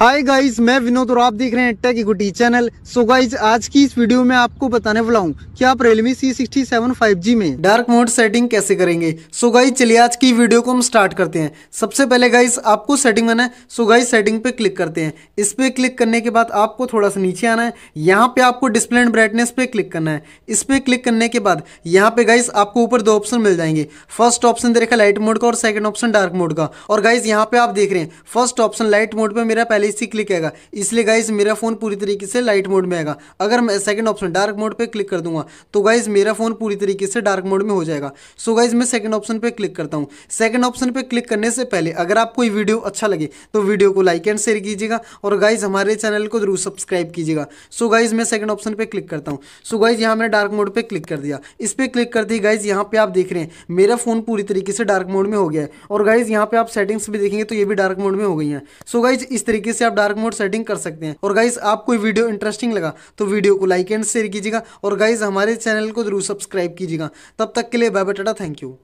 hi guys मैं विनोद और आप देख रहे हैं टेक गुटी चैनल सो गाइस आज की इस वीडियो में आपको बताने वाला हूँ कि आप Realme C seven five G में डार्क मोड सेटिंग कैसे करेंगे सो गाइस चलिए आज की वीडियो को हम स्टार्ट करते हैं सबसे पहले गाइस आपको सेटिंग में सो गाइज गाइस सेटिंग पे क्लिक करते हैं इस पर क्लिक करने के बाद आपको थोड़ा सा नीचे आना है यहाँ पे आपको डिस्प्ले एंड ब्राइटनेस पे क्लिक करना है इस पर क्लिक करने के बाद यहाँ पे गाइस आपको ऊपर दो ऑप्शन मिल जाएंगे फर्स्ट ऑप्शन दे रखा लाइट मोड का और सेकंड ऑप्शन डार्क मोड का और गाइज यहाँ पे आप देख रहे हैं फर्स्ट ऑप्शन लाइट मोड पर मेरा पहले इसी क्लिक आएगा इसलिए गाइज मेरा फ़ोन पूरी तरीके से लाइट मोड में आएगा अगर मैं सेकंड ऑप्शन डार्क मोड पे क्लिक कर दूंगा तो गाइज मेरा फ़ोन पूरी तरीके से डार्क मोड में हो जाएगा सो गाइज मैं सेकंड ऑप्शन पे क्लिक करता हूँ सेकंड ऑप्शन पे क्लिक करने से पहले अगर आपको ये वीडियो अच्छा लगे तो वीडियो को लाइक एंड शेयर कीजिएगा और गाइज हमारे चैनल को जरूर सब्सक्राइब कीजिएगा सो गाइज मैं सेकंड ऑप्शन पर क्लिक करता हूँ सो गाइज यहाँ मैंने डार्क मोड पर क्लिक कर दिया इस पर क्लिक कर दी गाइज यहाँ पे आप देख रहे हैं मेरा फ़ोन पूरी तरीके से डार्क मोड में हो गया है और गाइज यहाँ पे आप सेटिंग्स भी देखेंगे तो ये भी डार्क मोड में हो गई है सो गाइज इस तरीके से आप डार्क मोड सेटिंग कर सकते हैं और गाइज आपको वीडियो इंटरेस्टिंग लगा तो वीडियो को लाइक एंड शेयर कीजिएगा और गाइज हमारे चैनल को जरूर सब्सक्राइब कीजिएगा तब तक के लिए bye bye tata thank you